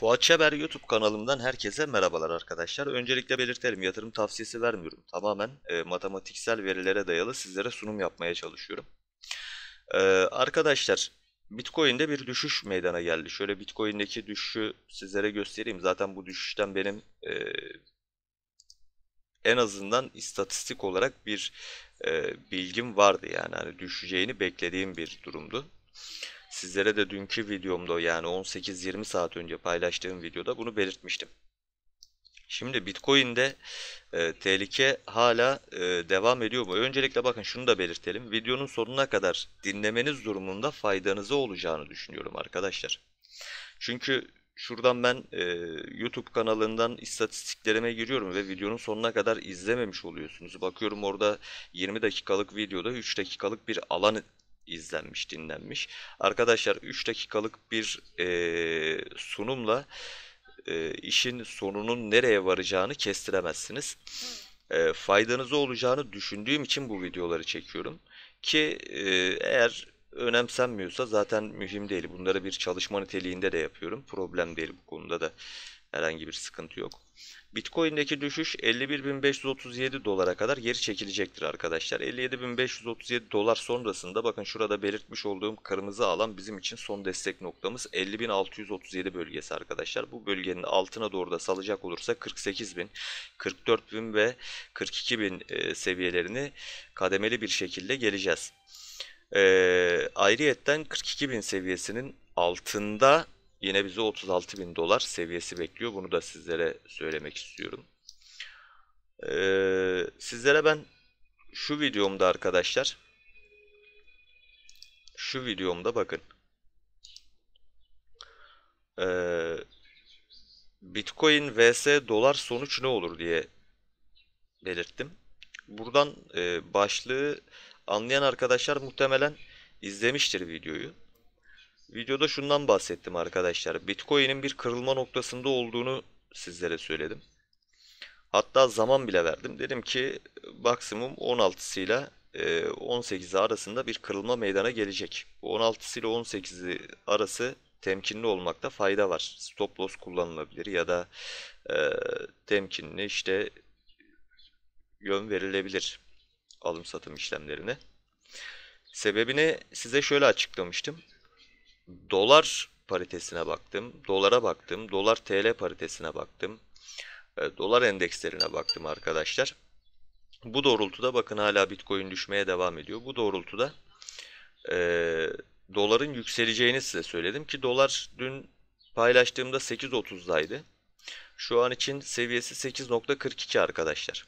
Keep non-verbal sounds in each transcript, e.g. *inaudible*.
Fuat Şeber YouTube kanalımdan herkese merhabalar arkadaşlar. Öncelikle belirtelim yatırım tavsiyesi vermiyorum. Tamamen e, matematiksel verilere dayalı sizlere sunum yapmaya çalışıyorum. E, arkadaşlar Bitcoin'de bir düşüş meydana geldi. Şöyle Bitcoin'deki düşüşü sizlere göstereyim. Zaten bu düşüşten benim e, en azından istatistik olarak bir e, bilgim vardı. Yani hani düşeceğini beklediğim bir durumdu. Sizlere de dünkü videomda yani 18-20 saat önce paylaştığım videoda bunu belirtmiştim. Şimdi Bitcoin'de e, tehlike hala e, devam ediyor mu? Öncelikle bakın şunu da belirtelim. Videonun sonuna kadar dinlemeniz durumunda faydanızı olacağını düşünüyorum arkadaşlar. Çünkü şuradan ben e, YouTube kanalından istatistiklerime giriyorum ve videonun sonuna kadar izlememiş oluyorsunuz. Bakıyorum orada 20 dakikalık videoda 3 dakikalık bir alan izlenmiş, dinlenmiş. Arkadaşlar 3 dakikalık bir e, sunumla e, işin sonunun nereye varacağını kestiremezsiniz. E, faydanıza olacağını düşündüğüm için bu videoları çekiyorum. Ki e, eğer önemsenmiyorsa zaten mühim değil. Bunları bir çalışma niteliğinde de yapıyorum. Problem değil bu konuda da herhangi bir sıkıntı yok. Bitcoin'deki düşüş 51.537 dolara kadar geri çekilecektir arkadaşlar. 57.537 dolar sonrasında bakın şurada belirtmiş olduğum kırmızı alan bizim için son destek noktamız 50.637 bölgesi arkadaşlar. Bu bölgenin altına doğru da salacak olursa 48.000, 44.000 ve 42.000 e, seviyelerini kademeli bir şekilde geleceğiz. Ee, ayrıyetten 42.000 seviyesinin altında Yine bize 36 bin dolar seviyesi bekliyor. Bunu da sizlere söylemek istiyorum. Ee, sizlere ben şu videomda arkadaşlar şu videomda bakın ee, Bitcoin vs dolar sonuç ne olur diye belirttim. Buradan e, başlığı anlayan arkadaşlar muhtemelen izlemiştir videoyu. Videoda şundan bahsettim arkadaşlar. Bitcoin'in bir kırılma noktasında olduğunu sizlere söyledim. Hatta zaman bile verdim. Dedim ki maksimum 16'sı ile 18 arasında bir kırılma meydana gelecek. 16'sı ile 18'i arası temkinli olmakta fayda var. Stop loss kullanılabilir ya da e, temkinli işte yön verilebilir alım satım işlemlerine. Sebebini size şöyle açıklamıştım dolar paritesine baktım, dolara baktım, dolar TL paritesine baktım, e, dolar endekslerine baktım arkadaşlar. Bu doğrultuda bakın hala Bitcoin düşmeye devam ediyor. Bu doğrultuda e, doların yükseleceğini size söyledim ki dolar dün paylaştığımda 8.30'daydı. Şu an için seviyesi 8.42 arkadaşlar.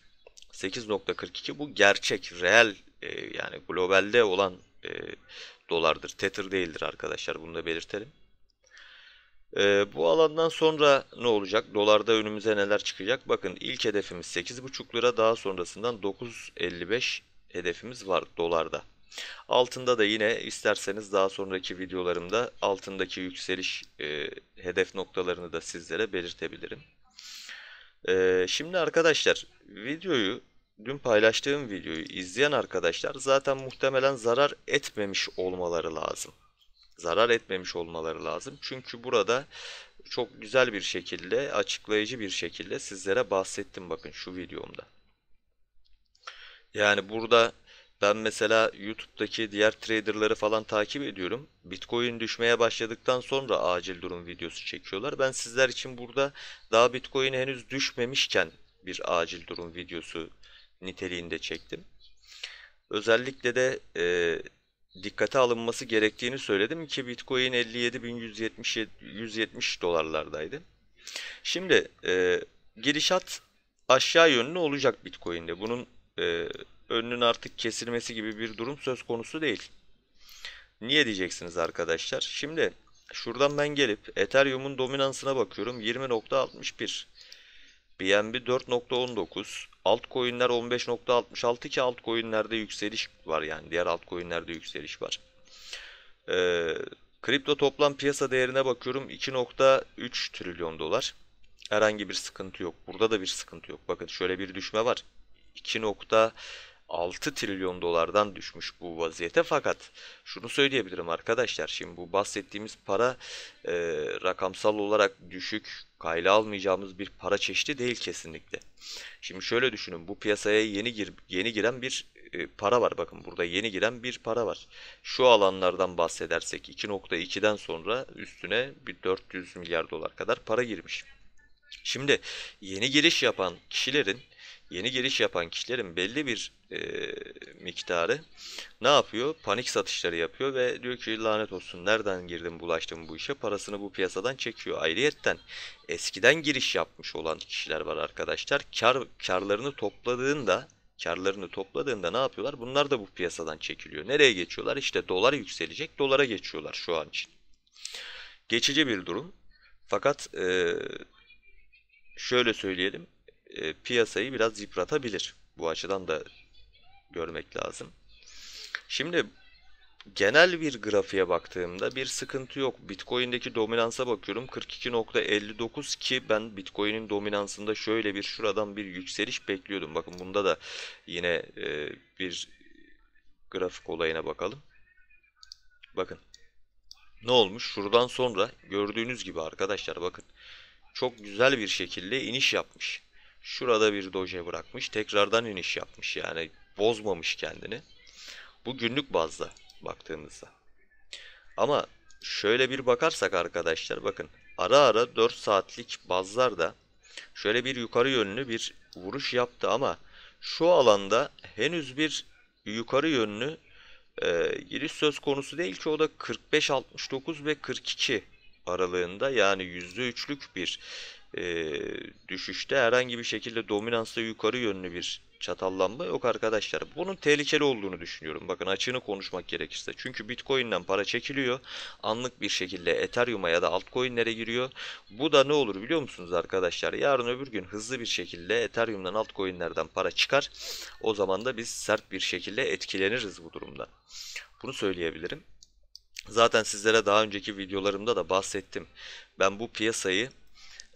8.42 bu gerçek, reel e, yani globalde olan e, dolardır. Tether değildir arkadaşlar. Bunu da belirtelim. Ee, bu alandan sonra ne olacak? Dolarda önümüze neler çıkacak? Bakın ilk hedefimiz 8,5 lira. Daha sonrasından 9,55 hedefimiz var dolarda. Altında da yine isterseniz daha sonraki videolarımda altındaki yükseliş e, hedef noktalarını da sizlere belirtebilirim. E, şimdi arkadaşlar videoyu dün paylaştığım videoyu izleyen arkadaşlar zaten muhtemelen zarar etmemiş olmaları lazım. Zarar etmemiş olmaları lazım. Çünkü burada çok güzel bir şekilde, açıklayıcı bir şekilde sizlere bahsettim bakın şu videomda. Yani burada ben mesela YouTube'daki diğer traderları falan takip ediyorum. Bitcoin düşmeye başladıktan sonra acil durum videosu çekiyorlar. Ben sizler için burada daha Bitcoin henüz düşmemişken bir acil durum videosu niteliğinde çektim. Özellikle de e, dikkate alınması gerektiğini söyledim ki Bitcoin 57.170 dolarlardaydı. Şimdi e, girişat aşağı yönlü olacak Bitcoin'de. Bunun e, önünün artık kesilmesi gibi bir durum söz konusu değil. Niye diyeceksiniz arkadaşlar? Şimdi şuradan ben gelip Ethereum'un dominansına bakıyorum. 20.61 BNB 4.19 Altcoin'ler 15.66 ki altcoin'lerde yükseliş var yani diğer altcoin'lerde yükseliş var. Ee, kripto toplam piyasa değerine bakıyorum 2.3 trilyon dolar. Herhangi bir sıkıntı yok. Burada da bir sıkıntı yok. Bakın şöyle bir düşme var. 2. 6 trilyon dolardan düşmüş bu vaziyete fakat şunu söyleyebilirim arkadaşlar şimdi bu bahsettiğimiz para e, rakamsal olarak düşük kayla almayacağımız bir para çeşidi değil kesinlikle. Şimdi şöyle düşünün bu piyasaya yeni gir, yeni giren bir e, para var bakın burada yeni giren bir para var. Şu alanlardan bahsedersek 2.2'den sonra üstüne bir 400 milyar dolar kadar para girmiş. Şimdi yeni giriş yapan kişilerin yeni giriş yapan kişilerin belli bir e, miktarı ne yapıyor? Panik satışları yapıyor ve diyor ki lanet olsun nereden girdim bulaştım bu işe parasını bu piyasadan çekiyor. Ayrıyetten eskiden giriş yapmış olan kişiler var arkadaşlar. Kar, karlarını topladığında karlarını topladığında ne yapıyorlar? Bunlar da bu piyasadan çekiliyor. Nereye geçiyorlar? İşte dolar yükselecek. Dolara geçiyorlar şu an için. Geçici bir durum. Fakat e, şöyle söyleyelim e, piyasayı biraz yıpratabilir. Bu açıdan da görmek lazım. Şimdi genel bir grafiğe baktığımda bir sıkıntı yok. Bitcoin'deki dominansa bakıyorum 42.59 ki ben Bitcoin'in dominansında şöyle bir şuradan bir yükseliş bekliyordum. Bakın bunda da yine e, bir grafik olayına bakalım. Bakın ne olmuş? Şuradan sonra gördüğünüz gibi arkadaşlar bakın çok güzel bir şekilde iniş yapmış. Şurada bir doje bırakmış. Tekrardan iniş yapmış yani bozmamış kendini. Bu günlük bazda baktığımızda. Ama şöyle bir bakarsak arkadaşlar bakın ara ara 4 saatlik bazlar da şöyle bir yukarı yönlü bir vuruş yaptı ama şu alanda henüz bir yukarı yönlü e, giriş söz konusu değil ki o da 45-69 ve 42 aralığında yani %3'lük bir e, düşüşte herhangi bir şekilde dominansla yukarı yönlü bir çatallanma yok arkadaşlar. Bunun tehlikeli olduğunu düşünüyorum. Bakın açığını konuşmak gerekirse. Çünkü Bitcoin'den para çekiliyor. Anlık bir şekilde Ethereum'a ya da altcoin'lere giriyor. Bu da ne olur biliyor musunuz arkadaşlar? Yarın öbür gün hızlı bir şekilde Ethereum'dan altcoin'lerden para çıkar. O zaman da biz sert bir şekilde etkileniriz bu durumda. Bunu söyleyebilirim. Zaten sizlere daha önceki videolarımda da bahsettim. Ben bu piyasayı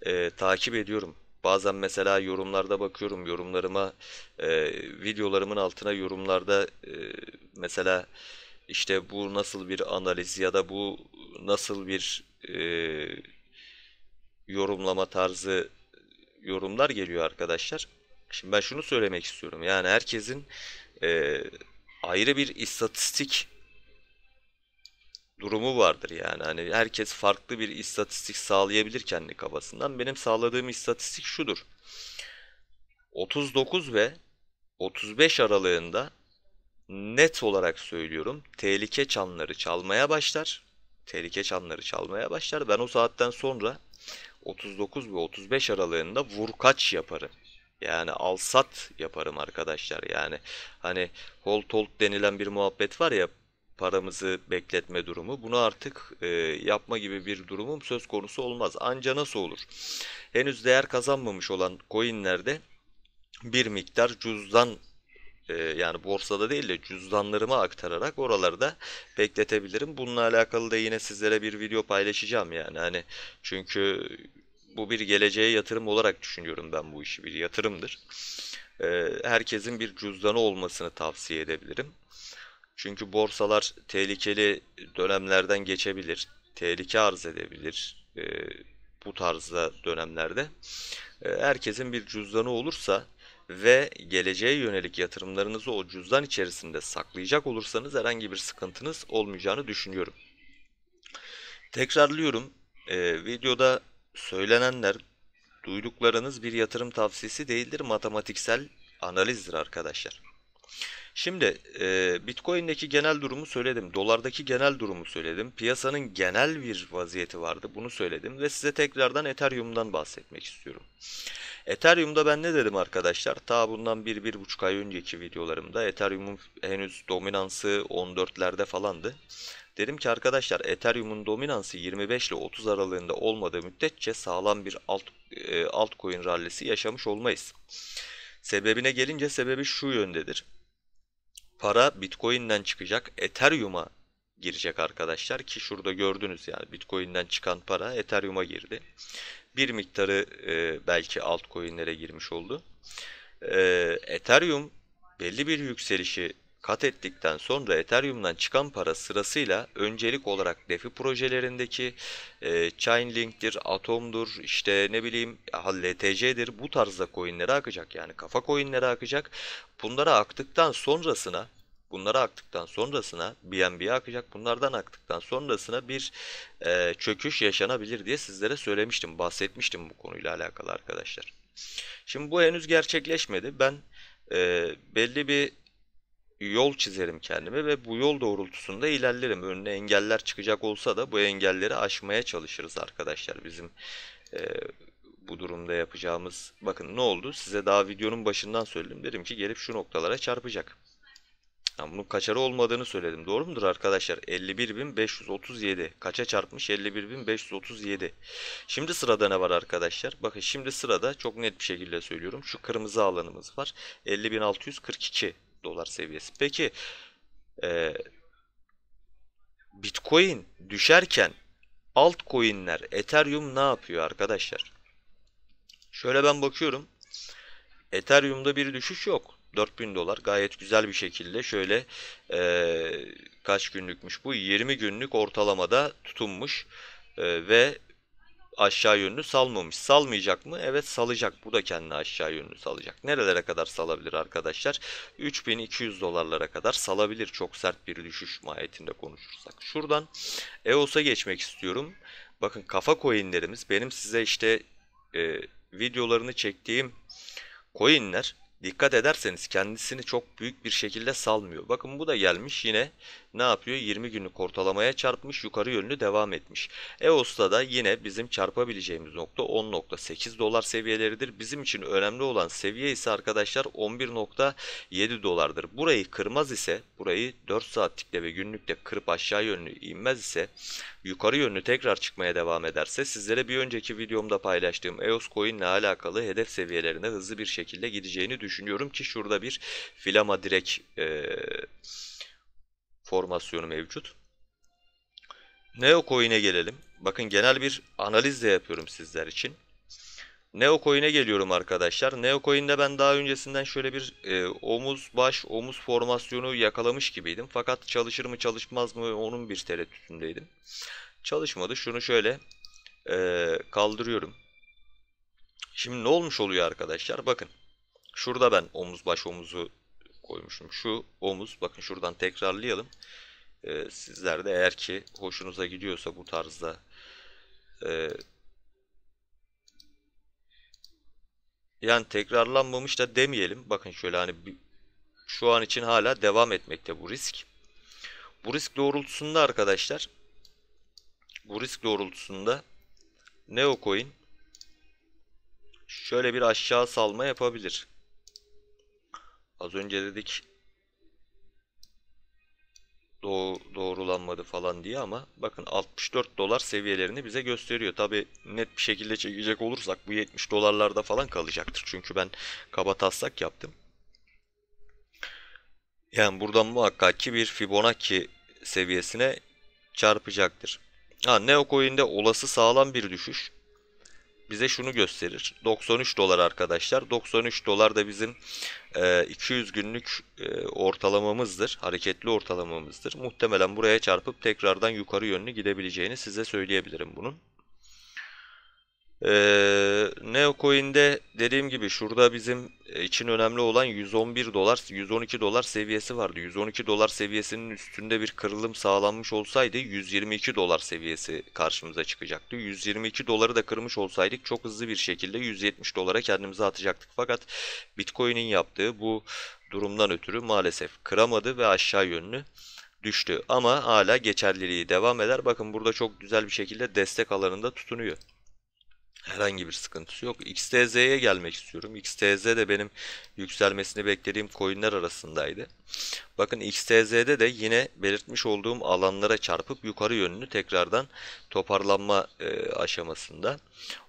e, takip ediyorum. Bazen mesela yorumlarda bakıyorum yorumlarıma e, videolarımın altına yorumlarda e, mesela işte bu nasıl bir analiz ya da bu nasıl bir e, yorumlama tarzı yorumlar geliyor arkadaşlar. Şimdi ben şunu söylemek istiyorum yani herkesin e, ayrı bir istatistik durumu vardır yani. Hani herkes farklı bir istatistik sağlayabilir kendi kafasından. Benim sağladığım istatistik şudur. 39 ve 35 aralığında net olarak söylüyorum tehlike çanları çalmaya başlar. Tehlike çanları çalmaya başlar. Ben o saatten sonra 39 ve 35 aralığında vurkaç yaparım. Yani alsat yaparım arkadaşlar. Yani hani hold hold denilen bir muhabbet var ya paramızı bekletme durumu. Bunu artık e, yapma gibi bir durumum söz konusu olmaz. Anca nasıl olur? Henüz değer kazanmamış olan coinlerde bir miktar cüzdan e, yani borsada değil de cüzdanlarıma aktararak oralarda bekletebilirim. Bununla alakalı da yine sizlere bir video paylaşacağım yani. Hani çünkü bu bir geleceğe yatırım olarak düşünüyorum ben bu işi. Bir yatırımdır. E, herkesin bir cüzdanı olmasını tavsiye edebilirim. Çünkü borsalar tehlikeli dönemlerden geçebilir. Tehlike arz edebilir. E, bu tarzda dönemlerde. E, herkesin bir cüzdanı olursa ve geleceğe yönelik yatırımlarınızı o cüzdan içerisinde saklayacak olursanız herhangi bir sıkıntınız olmayacağını düşünüyorum. Tekrarlıyorum. E, videoda söylenenler duyduklarınız bir yatırım tavsiyesi değildir. Matematiksel analizdir arkadaşlar. Şimdi e, Bitcoin'deki genel durumu söyledim. Dolardaki genel durumu söyledim. Piyasanın genel bir vaziyeti vardı. Bunu söyledim ve size tekrardan Ethereum'dan bahsetmek istiyorum. Ethereum'da ben ne dedim arkadaşlar? Ta bundan 1-1,5 ay önceki videolarımda Ethereum'un henüz dominansı 14'lerde falandı. Dedim ki arkadaşlar Ethereum'un dominansı 25 ile 30 aralığında olmadığı müddetçe sağlam bir alt e, altcoin rallisi yaşamış olmayız. Sebebine gelince sebebi şu yöndedir para Bitcoin'den çıkacak Ethereum'a girecek arkadaşlar ki şurada gördünüz yani Bitcoin'den çıkan para Ethereum'a girdi. Bir miktarı e, belki altcoin'lere girmiş oldu. E, Ethereum belli bir yükselişi kat ettikten sonra Ethereum'dan çıkan para sırasıyla öncelik olarak DeFi projelerindeki e, Chainlink'tir, Atom'dur, işte ne bileyim LTC'dir bu tarzda coinlere akacak. Yani kafa coinlere akacak. Bunlara aktıktan sonrasına Bunlara aktıktan sonrasına BNB'ye akacak. Bunlardan aktıktan sonrasına bir e, çöküş yaşanabilir diye sizlere söylemiştim. Bahsetmiştim bu konuyla alakalı arkadaşlar. Şimdi bu henüz gerçekleşmedi. Ben e, belli bir yol çizerim kendime ve bu yol doğrultusunda ilerlerim. Önüne engeller çıkacak olsa da bu engelleri aşmaya çalışırız arkadaşlar bizim e, bu durumda yapacağımız. Bakın ne oldu? Size daha videonun başından söyledim. Dedim ki gelip şu noktalara çarpacak. Yani bunun kaçarı olmadığını söyledim. Doğru mudur arkadaşlar? 51.537. Kaça çarpmış? 51.537. Şimdi sırada ne var arkadaşlar? Bakın şimdi sırada çok net bir şekilde söylüyorum. Şu kırmızı alanımız var. 50.642 dolar seviyesi. Peki e, Bitcoin düşerken altcoin'ler Ethereum ne yapıyor arkadaşlar? Şöyle ben bakıyorum. Ethereum'da bir düşüş yok. 4000 dolar gayet güzel bir şekilde şöyle e, kaç günlükmüş bu 20 günlük ortalamada tutunmuş e, ve aşağı yönlü salmamış. Salmayacak mı? Evet salacak. Bu da kendini aşağı yönlü salacak. Nerelere kadar salabilir arkadaşlar? 3200 dolarlara kadar salabilir. Çok sert bir düşüş mahiyetinde konuşursak. Şuradan EOS'a geçmek istiyorum. Bakın kafa coinlerimiz benim size işte e, videolarını çektiğim coinler dikkat ederseniz kendisini çok büyük bir şekilde salmıyor. Bakın bu da gelmiş yine ne yapıyor? 20 günlük ortalamaya çarpmış yukarı yönlü devam etmiş. EOS'ta da yine bizim çarpabileceğimiz nokta 10.8 dolar seviyeleridir. Bizim için önemli olan seviye ise arkadaşlar 11.7 dolardır. Burayı kırmaz ise burayı 4 saatlikte ve günlükte kırıp aşağı yönlü inmez ise yukarı yönlü tekrar çıkmaya devam ederse sizlere bir önceki videomda paylaştığım EOS coin ile alakalı hedef seviyelerine hızlı bir şekilde gideceğini düşünüyorum ki şurada bir filama direkt e, formasyonu mevcut. Neocoin'e gelelim. Bakın genel bir analiz de yapıyorum sizler için. Neocoin'e geliyorum arkadaşlar. Neocoin'de ben daha öncesinden şöyle bir e, omuz baş omuz formasyonu yakalamış gibiydim. Fakat çalışır mı çalışmaz mı onun bir tereddütündeydim. Çalışmadı. Şunu şöyle e, kaldırıyorum. Şimdi ne olmuş oluyor arkadaşlar? Bakın şurada ben omuz baş omuzu koymuşum. Şu omuz bakın şuradan tekrarlayalım. E, sizler de eğer ki hoşunuza gidiyorsa bu tarzda e, yani tekrarlanmamış da demeyelim. Bakın şöyle hani şu an için hala devam etmekte bu risk. Bu risk doğrultusunda arkadaşlar bu risk doğrultusunda Neocoin şöyle bir aşağı salma yapabilir. Az önce dedik doğ doğrulanmadı falan diye ama bakın 64 dolar seviyelerini bize gösteriyor. Tabi net bir şekilde çekecek olursak bu 70 dolarlarda falan kalacaktır. Çünkü ben kaba taslak yaptım. Yani buradan muhakkak ki bir Fibonacci seviyesine çarpacaktır. Ha, Neocoin'de olası sağlam bir düşüş bize şunu gösterir. 93 dolar arkadaşlar. 93 dolar da bizim e, 200 günlük e, ortalamamızdır. Hareketli ortalamamızdır. Muhtemelen buraya çarpıp tekrardan yukarı yönlü gidebileceğini size söyleyebilirim bunun. Ee, Neocoin'de dediğim gibi şurada bizim e, için önemli olan 111 dolar 112 dolar seviyesi vardı. 112 dolar seviyesinin üstünde bir kırılım sağlanmış olsaydı 122 dolar seviyesi karşımıza çıkacaktı. 122 doları da kırmış olsaydık çok hızlı bir şekilde 170 dolara kendimizi atacaktık. Fakat Bitcoin'in yaptığı bu durumdan ötürü maalesef kıramadı ve aşağı yönlü düştü. Ama hala geçerliliği devam eder. Bakın burada çok güzel bir şekilde destek alanında tutunuyor. Herhangi bir sıkıntısı yok. XTZ'ye gelmek istiyorum. XTZ de benim yükselmesini beklediğim coinler arasındaydı. Bakın XTZ'de de yine belirtmiş olduğum alanlara çarpıp yukarı yönünü tekrardan toparlanma e, aşamasında.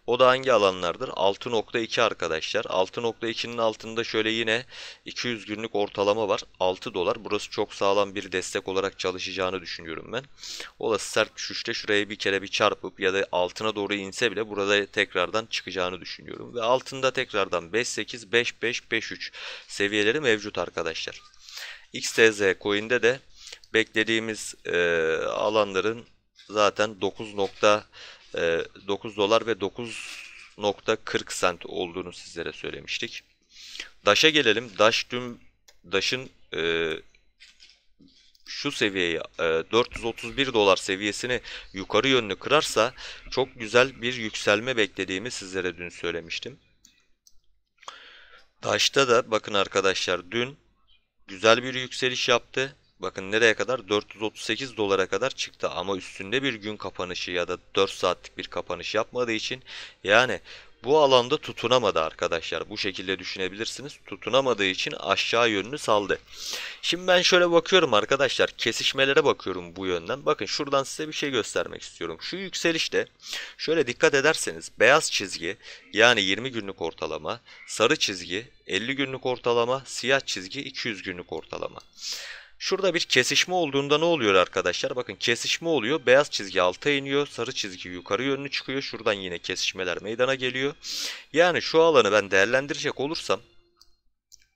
O da hangi alanlardır? 6.2 arkadaşlar. 6.2'nin altında şöyle yine 200 günlük ortalama var. 6 dolar. Burası çok sağlam bir destek olarak çalışacağını düşünüyorum ben. Olası sert düşüşte şuraya bir kere bir çarpıp ya da altına doğru inse bile burada tekrardan çıkacağını düşünüyorum. Ve altında tekrardan 5.8, 5.5, 5.3 seviyeleri mevcut arkadaşlar. XTZ coin'de de beklediğimiz e, alanların zaten 9 nokta 9 e, dolar ve 9.40 sent olduğunu sizlere söylemiştik. Daş'a gelelim. Daş dün Daş'ın e, şu seviyeyi 431 e, dolar seviyesini yukarı yönlü kırarsa çok güzel bir yükselme beklediğimi sizlere dün söylemiştim. Daşta da bakın arkadaşlar dün güzel bir yükseliş yaptı. Bakın nereye kadar? 438 dolara kadar çıktı ama üstünde bir gün kapanışı ya da 4 saatlik bir kapanış yapmadığı için yani bu alanda tutunamadı arkadaşlar. Bu şekilde düşünebilirsiniz. Tutunamadığı için aşağı yönünü saldı. Şimdi ben şöyle bakıyorum arkadaşlar. Kesişmelere bakıyorum bu yönden. Bakın şuradan size bir şey göstermek istiyorum. Şu yükselişte şöyle dikkat ederseniz beyaz çizgi yani 20 günlük ortalama, sarı çizgi 50 günlük ortalama, siyah çizgi 200 günlük ortalama. Şurada bir kesişme olduğunda ne oluyor arkadaşlar? Bakın kesişme oluyor. Beyaz çizgi alta iniyor. Sarı çizgi yukarı yönlü çıkıyor. Şuradan yine kesişmeler meydana geliyor. Yani şu alanı ben değerlendirecek olursam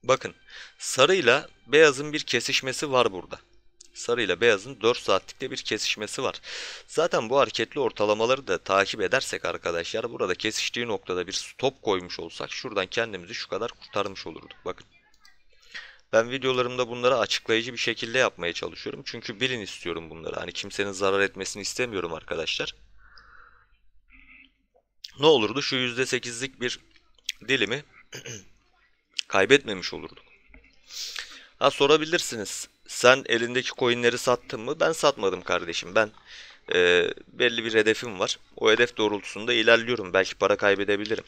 bakın sarıyla beyazın bir kesişmesi var burada. Sarı ile beyazın 4 saatlikte bir kesişmesi var. Zaten bu hareketli ortalamaları da takip edersek arkadaşlar burada kesiştiği noktada bir stop koymuş olsak şuradan kendimizi şu kadar kurtarmış olurduk. Bakın ben videolarımda bunları açıklayıcı bir şekilde yapmaya çalışıyorum. Çünkü bilin istiyorum bunları. Hani kimsenin zarar etmesini istemiyorum arkadaşlar. Ne olurdu? Şu %8'lik bir dilimi *clears throat* kaybetmemiş olurduk. Ha sorabilirsiniz. Sen elindeki coinleri sattın mı? Ben satmadım kardeşim. Ben e, belli bir hedefim var. O hedef doğrultusunda ilerliyorum. Belki para kaybedebilirim.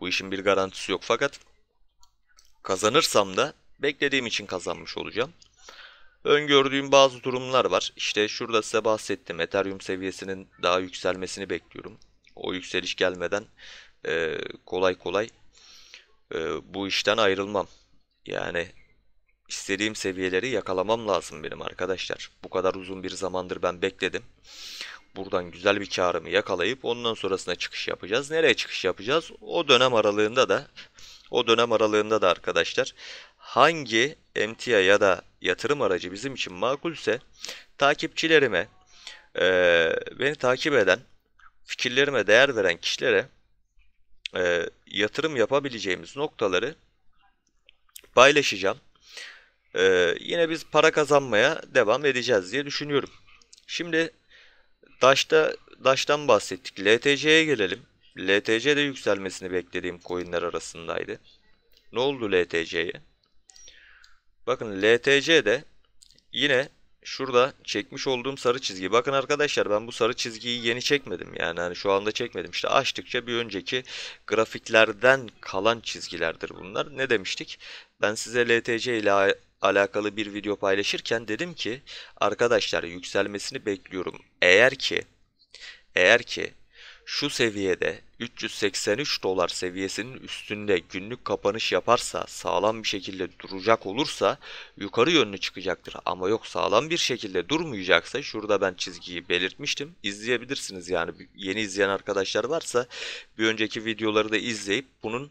Bu işin bir garantisi yok. Fakat kazanırsam da beklediğim için kazanmış olacağım. Öngördüğüm bazı durumlar var. İşte şurada size bahsettim. Ethereum seviyesinin daha yükselmesini bekliyorum. O yükseliş gelmeden e, kolay kolay e, bu işten ayrılmam. Yani istediğim seviyeleri yakalamam lazım benim arkadaşlar. Bu kadar uzun bir zamandır ben bekledim. Buradan güzel bir karımı yakalayıp ondan sonrasına çıkış yapacağız. Nereye çıkış yapacağız? O dönem aralığında da o dönem aralığında da arkadaşlar hangi emtia ya da yatırım aracı bizim için makulse takipçilerime, e, beni takip eden, fikirlerime değer veren kişilere e, yatırım yapabileceğimiz noktaları paylaşacağım. E, yine biz para kazanmaya devam edeceğiz diye düşünüyorum. Şimdi DAŞ'ta, DAŞ'tan bahsettik. LTC'ye gelelim. LTC de yükselmesini beklediğim coinler arasındaydı. Ne oldu LTC'ye? Bakın LTC'de yine şurada çekmiş olduğum sarı çizgi. Bakın arkadaşlar ben bu sarı çizgiyi yeni çekmedim. Yani hani şu anda çekmedim. İşte açtıkça bir önceki grafiklerden kalan çizgilerdir bunlar. Ne demiştik? Ben size LTC ile alakalı bir video paylaşırken dedim ki arkadaşlar yükselmesini bekliyorum. Eğer ki eğer ki şu seviyede 383 dolar seviyesinin üstünde günlük kapanış yaparsa sağlam bir şekilde duracak olursa yukarı yönlü çıkacaktır. Ama yok sağlam bir şekilde durmayacaksa şurada ben çizgiyi belirtmiştim. İzleyebilirsiniz yani yeni izleyen arkadaşlar varsa bir önceki videoları da izleyip bunun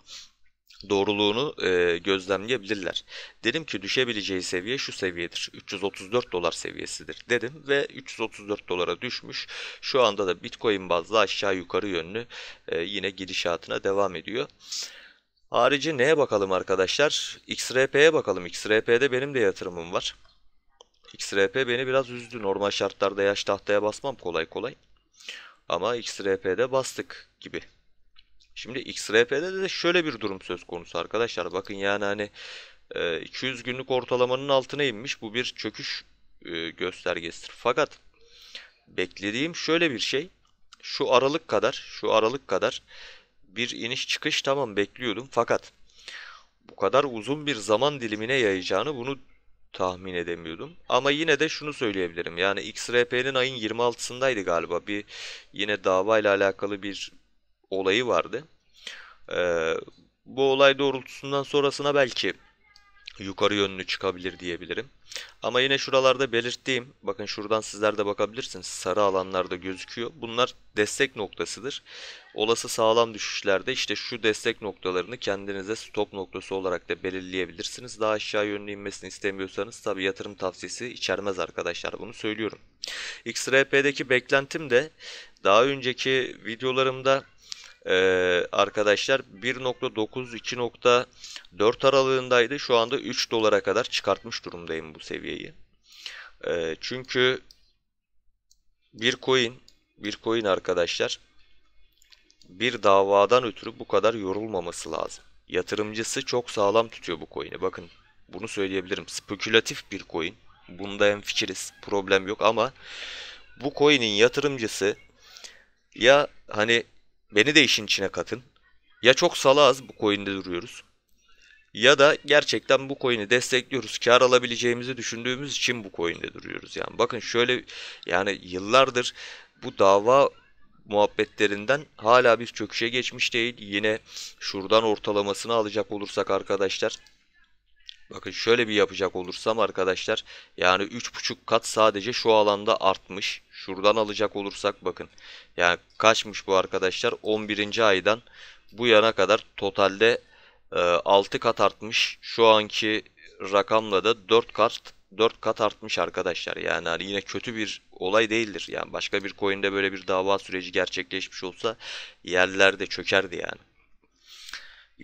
doğruluğunu e, gözlemleyebilirler. Dedim ki düşebileceği seviye şu seviyedir. 334 dolar seviyesidir dedim ve 334 dolara düşmüş. Şu anda da Bitcoin bazlı aşağı yukarı yönlü e, yine gidişatına devam ediyor. Harici neye bakalım arkadaşlar? XRP'ye bakalım. XRP'de benim de yatırımım var. XRP beni biraz üzdü. Normal şartlarda yaş tahtaya basmam kolay kolay. Ama XRP'de bastık gibi. Şimdi XRP'de de şöyle bir durum söz konusu arkadaşlar. Bakın yani hani 200 e, günlük ortalamanın altına inmiş. Bu bir çöküş e, göstergesidir. Fakat beklediğim şöyle bir şey. Şu aralık kadar, şu aralık kadar bir iniş çıkış tamam bekliyordum. Fakat bu kadar uzun bir zaman dilimine yayacağını bunu tahmin edemiyordum. Ama yine de şunu söyleyebilirim. Yani XRP'nin ayın 26'sındaydı galiba. Bir yine dava ile alakalı bir olayı vardı. Ee, bu olay doğrultusundan sonrasına belki yukarı yönlü çıkabilir diyebilirim. Ama yine şuralarda belirttiğim, bakın şuradan sizler de bakabilirsiniz. Sarı alanlarda gözüküyor. Bunlar destek noktasıdır. Olası sağlam düşüşlerde işte şu destek noktalarını kendinize stop noktası olarak da belirleyebilirsiniz. Daha aşağı yönlü inmesini istemiyorsanız tabi yatırım tavsiyesi içermez arkadaşlar. Bunu söylüyorum. XRP'deki beklentim de daha önceki videolarımda e, arkadaşlar 1.9-2.4 aralığındaydı. Şu anda 3 dolara kadar çıkartmış durumdayım bu seviyeyi. E, çünkü bir coin, bir coin arkadaşlar bir davadan ötürü bu kadar yorulmaması lazım. Yatırımcısı çok sağlam tutuyor bu coin'i. Bakın bunu söyleyebilirim. Spekülatif bir coin. Bunda hem fikiriz. Problem yok ama bu coin'in yatırımcısı ya hani Beni de işin içine katın. Ya çok salağız bu coin'de duruyoruz. Ya da gerçekten bu coin'i destekliyoruz. Kar alabileceğimizi düşündüğümüz için bu coin'de duruyoruz. Yani bakın şöyle yani yıllardır bu dava muhabbetlerinden hala bir çöküşe geçmiş değil. Yine şuradan ortalamasını alacak olursak arkadaşlar Bakın şöyle bir yapacak olursam arkadaşlar yani 3,5 kat sadece şu alanda artmış. Şuradan alacak olursak bakın yani kaçmış bu arkadaşlar 11. aydan bu yana kadar totalde e, 6 kat artmış. Şu anki rakamla da 4 kat 4 kat artmış arkadaşlar. Yani hani yine kötü bir olay değildir. Yani başka bir coin'de böyle bir dava süreci gerçekleşmiş olsa yerlerde çökerdi yani.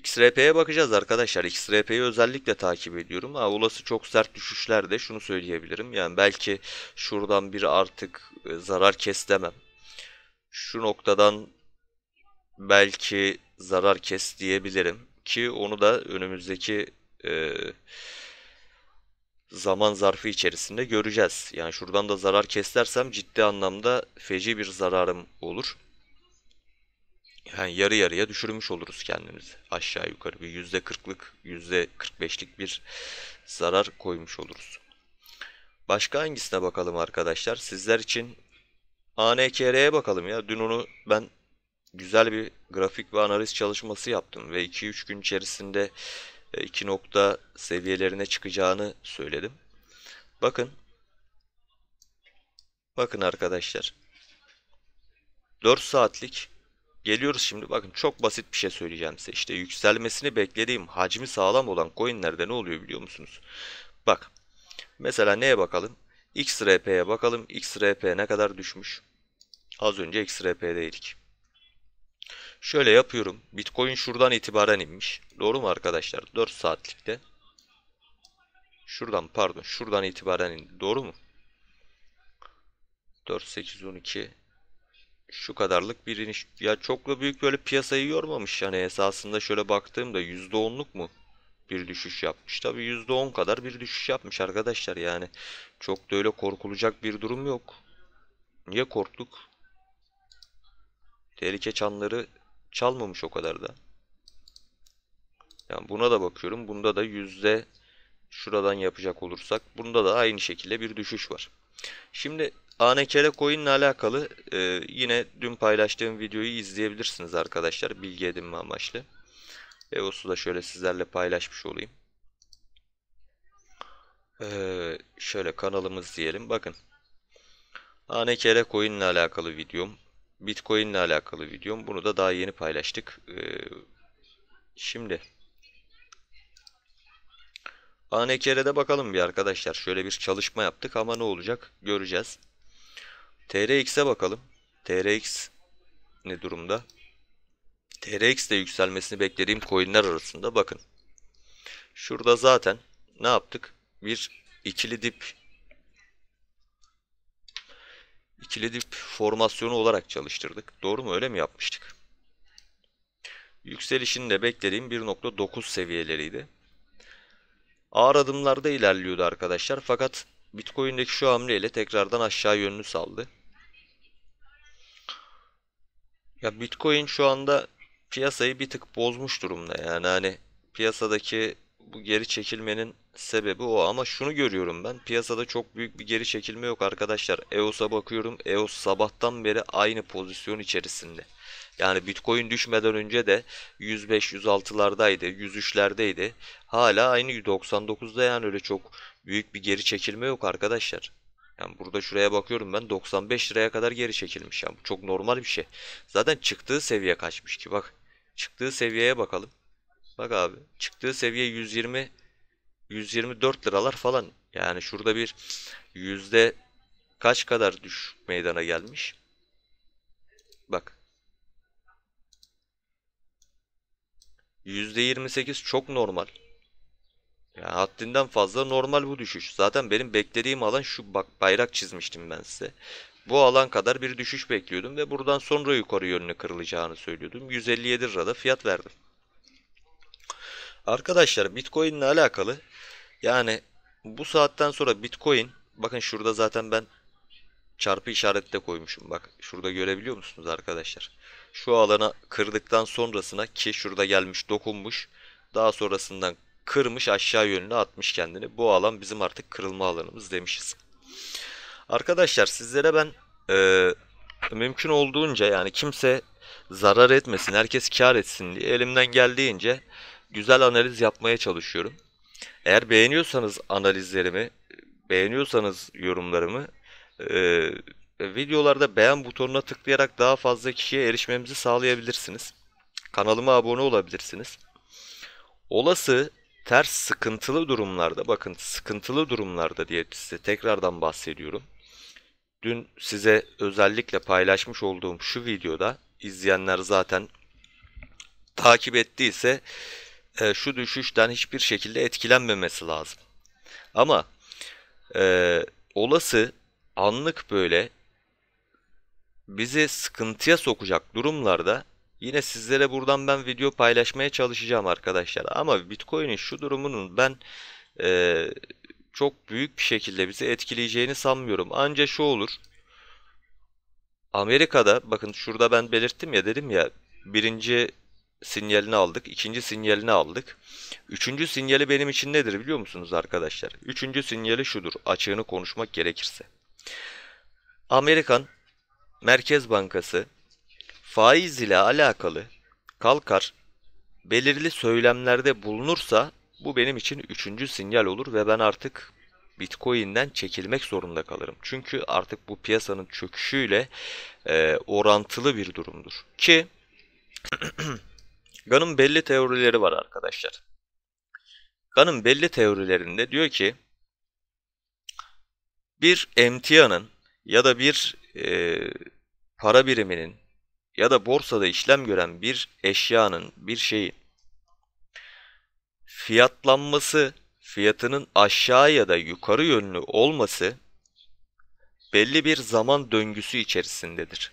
XRP'ye bakacağız arkadaşlar. XRP'yi özellikle takip ediyorum. Ha, olası çok sert düşüşlerde şunu söyleyebilirim. Yani belki şuradan bir artık e, zarar kes demem. Şu noktadan belki zarar kes diyebilirim. Ki onu da önümüzdeki e, zaman zarfı içerisinde göreceğiz. Yani şuradan da zarar keslersem ciddi anlamda feci bir zararım olur yani yarı yarıya düşürmüş oluruz kendimizi. Aşağı yukarı bir yüzde %40'lık, yüzde %45'lik bir zarar koymuş oluruz. Başka hangisine bakalım arkadaşlar? Sizler için ANKR'ye bakalım ya. Dün onu ben güzel bir grafik ve analiz çalışması yaptım ve 2-3 gün içerisinde 2 e, nokta seviyelerine çıkacağını söyledim. Bakın. Bakın arkadaşlar. 4 saatlik Geliyoruz şimdi bakın çok basit bir şey söyleyeceğim size. İşte yükselmesini beklediğim hacmi sağlam olan coinlerde ne oluyor biliyor musunuz? Bak mesela neye bakalım? XRP'ye bakalım. XRP ne kadar düşmüş? Az önce XRP'deydik. Şöyle yapıyorum. Bitcoin şuradan itibaren inmiş. Doğru mu arkadaşlar? 4 saatlikte. Şuradan pardon. Şuradan itibaren indi. Doğru mu? 4, 8, 12, şu kadarlık bir iniş. Ya çok da büyük böyle piyasayı yormamış. Yani esasında şöyle baktığımda %10'luk mu bir düşüş yapmış. Tabi %10 kadar bir düşüş yapmış arkadaşlar yani. Çok da öyle korkulacak bir durum yok. Niye korktuk? Tehlike çanları çalmamış o kadar da. Yani buna da bakıyorum. Bunda da yüzde şuradan yapacak olursak. Bunda da aynı şekilde bir düşüş var. Şimdi Anekere coin'le alakalı e, yine dün paylaştığım videoyu izleyebilirsiniz arkadaşlar bilgi edinme amaçlı. E, o da şöyle sizlerle paylaşmış olayım. Ee, şöyle kanalımız diyelim bakın. Anekere coin alakalı videom. Bitcoinle alakalı videom. Bunu da daha yeni paylaştık. Ee, şimdi. Anekere'de bakalım bir arkadaşlar. Şöyle bir çalışma yaptık ama ne olacak göreceğiz. TRX'e bakalım. TRX ne durumda? TRX de yükselmesini beklediğim coinler arasında bakın. Şurada zaten ne yaptık? Bir ikili dip ikili dip formasyonu olarak çalıştırdık. Doğru mu? Öyle mi yapmıştık? Yükselişini de beklediğim 1.9 seviyeleriydi. Ağır adımlarda ilerliyordu arkadaşlar fakat Bitcoin'deki şu hamleyle tekrardan aşağı yönünü saldı. Ya Bitcoin şu anda piyasayı bir tık bozmuş durumda yani hani piyasadaki bu geri çekilmenin sebebi o ama şunu görüyorum ben piyasada çok büyük bir geri çekilme yok arkadaşlar EOS'a bakıyorum EOS sabahtan beri aynı pozisyon içerisinde yani Bitcoin düşmeden önce de 105-106'lardaydı 103'lerdeydi hala aynı 99'da yani öyle çok büyük bir geri çekilme yok arkadaşlar yani burada şuraya bakıyorum ben 95 liraya kadar geri çekilmiş. Yani bu çok normal bir şey. Zaten çıktığı seviye kaçmış ki bak. Çıktığı seviyeye bakalım. Bak abi çıktığı seviye 120 124 liralar falan. Yani şurada bir yüzde kaç kadar düş meydana gelmiş. Bak. %28 çok normal. Yani haddinden fazla normal bu düşüş. Zaten benim beklediğim alan şu bak bayrak çizmiştim ben size. Bu alan kadar bir düşüş bekliyordum ve buradan sonra yukarı yönlü kırılacağını söylüyordum. 157 lirada fiyat verdim. Arkadaşlar Bitcoin ile alakalı yani bu saatten sonra Bitcoin bakın şurada zaten ben çarpı işarette koymuşum. Bak şurada görebiliyor musunuz arkadaşlar? Şu alana kırdıktan sonrasına ki şurada gelmiş dokunmuş. Daha sonrasından kırmış aşağı yönüne atmış kendini. Bu alan bizim artık kırılma alanımız demişiz. Arkadaşlar sizlere ben e, mümkün olduğunca yani kimse zarar etmesin, herkes kar etsin diye elimden geldiğince güzel analiz yapmaya çalışıyorum. Eğer beğeniyorsanız analizlerimi, beğeniyorsanız yorumlarımı e, videolarda beğen butonuna tıklayarak daha fazla kişiye erişmemizi sağlayabilirsiniz. Kanalıma abone olabilirsiniz. Olası ters sıkıntılı durumlarda bakın sıkıntılı durumlarda diye size tekrardan bahsediyorum. Dün size özellikle paylaşmış olduğum şu videoda izleyenler zaten takip ettiyse e, şu düşüşten hiçbir şekilde etkilenmemesi lazım. Ama e, olası anlık böyle bizi sıkıntıya sokacak durumlarda Yine sizlere buradan ben video paylaşmaya çalışacağım arkadaşlar. Ama Bitcoin'in şu durumunun ben e, çok büyük bir şekilde bizi etkileyeceğini sanmıyorum. Anca şu olur. Amerika'da bakın şurada ben belirttim ya dedim ya birinci sinyalini aldık. ikinci sinyalini aldık. Üçüncü sinyali benim için nedir biliyor musunuz arkadaşlar? Üçüncü sinyali şudur. Açığını konuşmak gerekirse. Amerikan Merkez Bankası faiz ile alakalı kalkar belirli söylemlerde bulunursa bu benim için üçüncü sinyal olur ve ben artık Bitcoin'den çekilmek zorunda kalırım. Çünkü artık bu piyasanın çöküşüyle e, orantılı bir durumdur. Ki *clears throat* Gan'ın belli teorileri var arkadaşlar. Gan'ın belli teorilerinde diyor ki bir emtianın ya da bir e, para biriminin ya da borsada işlem gören bir eşyanın, bir şeyin fiyatlanması, fiyatının aşağı ya da yukarı yönlü olması belli bir zaman döngüsü içerisindedir.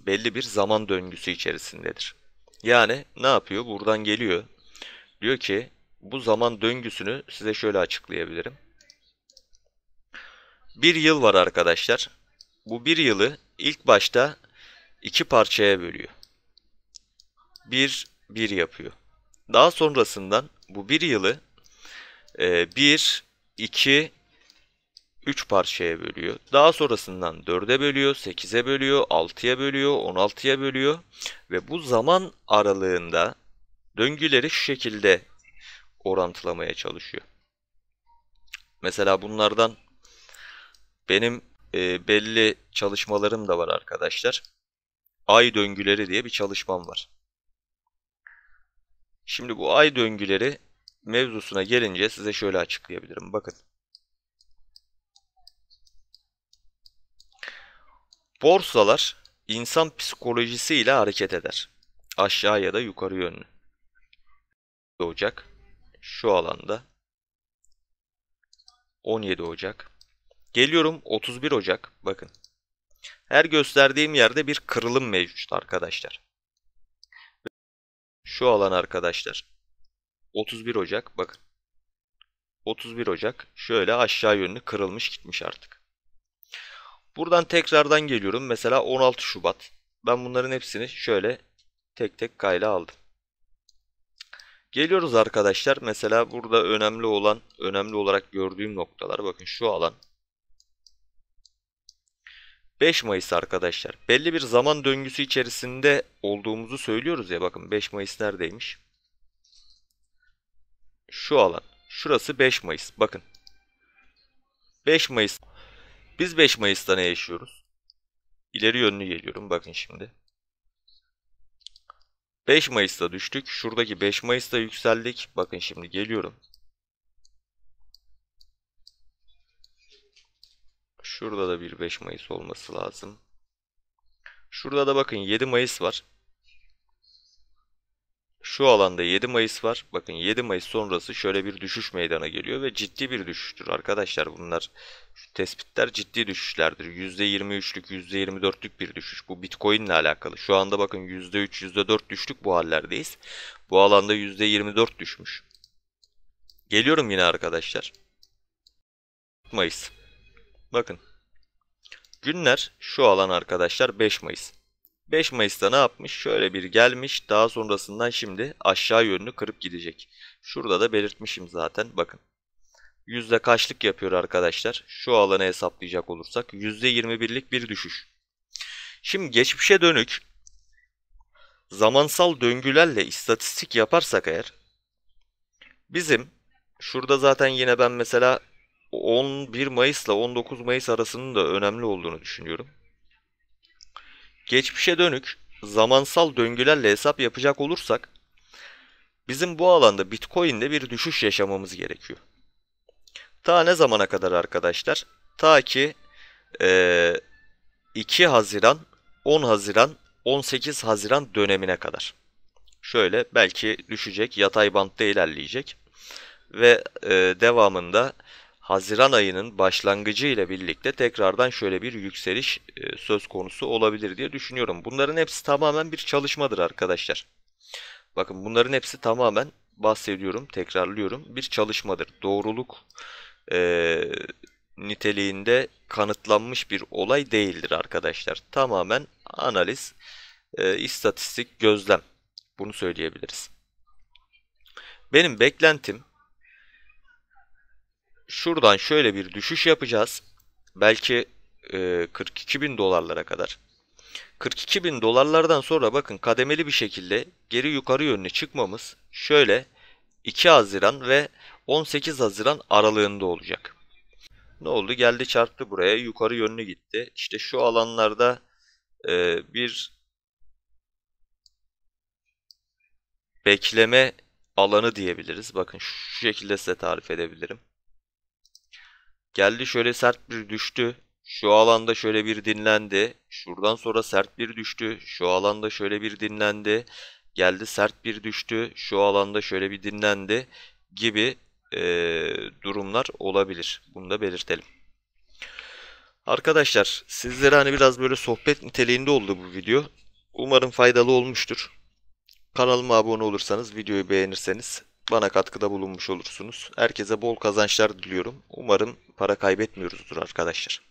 Belli bir zaman döngüsü içerisindedir. Yani ne yapıyor? Buradan geliyor. Diyor ki bu zaman döngüsünü size şöyle açıklayabilirim. Bir yıl var arkadaşlar. Bu bir yılı ilk başta iki parçaya bölüyor. Bir, bir yapıyor. Daha sonrasından bu bir yılı e, bir, iki, üç parçaya bölüyor. Daha sonrasından dörde bölüyor, sekize bölüyor, altıya bölüyor, on altıya bölüyor. Ve bu zaman aralığında döngüleri şu şekilde orantılamaya çalışıyor. Mesela bunlardan benim e, belli çalışmalarım da var arkadaşlar ay döngüleri diye bir çalışmam var. Şimdi bu ay döngüleri mevzusuna gelince size şöyle açıklayabilirim. Bakın. Borsalar insan psikolojisiyle hareket eder. Aşağı ya da yukarı yönlü. Ocak şu alanda 17 Ocak. Geliyorum 31 Ocak. Bakın her gösterdiğim yerde bir kırılım mevcut arkadaşlar. Şu alan arkadaşlar. 31 Ocak bakın. 31 Ocak şöyle aşağı yönlü kırılmış gitmiş artık. Buradan tekrardan geliyorum. Mesela 16 Şubat. Ben bunların hepsini şöyle tek tek kayla aldım. Geliyoruz arkadaşlar. Mesela burada önemli olan, önemli olarak gördüğüm noktalar. Bakın şu alan. 5 Mayıs arkadaşlar. Belli bir zaman döngüsü içerisinde olduğumuzu söylüyoruz ya bakın 5 Mayıs neredeymiş? Şu alan. Şurası 5 Mayıs. Bakın. 5 Mayıs. Biz 5 Mayıs'ta ne yaşıyoruz? İleri yönlü geliyorum. Bakın şimdi. 5 Mayıs'ta düştük. Şuradaki 5 Mayıs'ta yükseldik. Bakın şimdi geliyorum. Şurada da bir 5 Mayıs olması lazım. Şurada da bakın 7 Mayıs var. Şu alanda 7 Mayıs var. Bakın 7 Mayıs sonrası şöyle bir düşüş meydana geliyor ve ciddi bir düşüştür arkadaşlar. Bunlar şu tespitler ciddi düşüşlerdir. %23'lük, %24'lük bir düşüş. Bu Bitcoin'le alakalı. Şu anda bakın %3, %4 düştük bu hallerdeyiz. Bu alanda %24 düşmüş. Geliyorum yine arkadaşlar. Mayıs. Bakın. Günler şu alan arkadaşlar 5 Mayıs. 5 Mayıs'ta ne yapmış? Şöyle bir gelmiş. Daha sonrasından şimdi aşağı yönünü kırıp gidecek. Şurada da belirtmişim zaten. Bakın. Yüzde kaçlık yapıyor arkadaşlar? Şu alanı hesaplayacak olursak. Yüzde 21'lik bir düşüş. Şimdi geçmişe dönük zamansal döngülerle istatistik yaparsak eğer bizim şurada zaten yine ben mesela 11 Mayıs ile 19 Mayıs arasının da önemli olduğunu düşünüyorum. Geçmişe dönük zamansal döngülerle hesap yapacak olursak bizim bu alanda Bitcoin'de bir düşüş yaşamamız gerekiyor. Ta ne zamana kadar arkadaşlar? Ta ki e, 2 Haziran, 10 Haziran, 18 Haziran dönemine kadar. Şöyle belki düşecek, yatay bantta ilerleyecek ve e, devamında Haziran ayının başlangıcı ile birlikte tekrardan şöyle bir yükseliş e, söz konusu olabilir diye düşünüyorum. Bunların hepsi tamamen bir çalışmadır arkadaşlar. Bakın bunların hepsi tamamen bahsediyorum, tekrarlıyorum. Bir çalışmadır. Doğruluk e, niteliğinde kanıtlanmış bir olay değildir arkadaşlar. Tamamen analiz, e, istatistik, gözlem. Bunu söyleyebiliriz. Benim beklentim şuradan şöyle bir düşüş yapacağız. Belki e, 42 bin dolarlara kadar. 42 bin dolarlardan sonra bakın kademeli bir şekilde geri yukarı yönüne çıkmamız şöyle 2 Haziran ve 18 Haziran aralığında olacak. Ne oldu? Geldi çarptı buraya yukarı yönlü gitti. İşte şu alanlarda e, bir bekleme alanı diyebiliriz. Bakın şu şekilde size tarif edebilirim. Geldi şöyle sert bir düştü. Şu alanda şöyle bir dinlendi. Şuradan sonra sert bir düştü. Şu alanda şöyle bir dinlendi. Geldi sert bir düştü. Şu alanda şöyle bir dinlendi gibi e, durumlar olabilir. Bunu da belirtelim. Arkadaşlar sizlere hani biraz böyle sohbet niteliğinde oldu bu video. Umarım faydalı olmuştur. Kanalıma abone olursanız, videoyu beğenirseniz bana katkıda bulunmuş olursunuz. Herkese bol kazançlar diliyorum. Umarım para kaybetmiyoruzdur arkadaşlar.